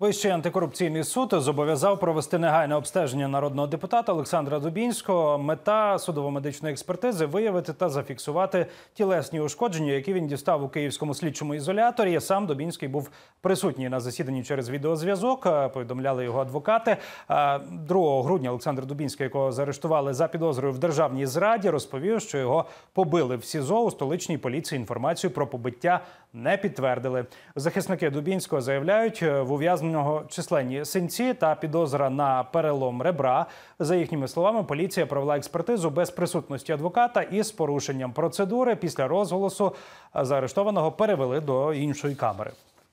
Вищий антикорупційний суд зобов'язав провести негайне обстеження народного депутата Олександра Дубінського. Мета судово-медичної експертизи виявити та зафіксувати тілесні ушкодження, які він дістав у київському слідчому ізоляторі. Сам Дубінський був присутній на засіданні через відеозв'язок. Е, повідомляли його адвокати 2 е, грудня. Олександр Дубінський, якого заарештували за підозрою в державній зраді, розповів, що його побили в СІЗО у столичній поліції. Інформацію про побиття не підтвердили. Захисники Дубінського заявляють е, в ув'язненні нього численні синці та підозра на перелом ребра. За їхніми словами, поліція провела експертизу без присутності адвоката і з порушенням процедури після розголосу е, заарештованого перевели до іншої камери.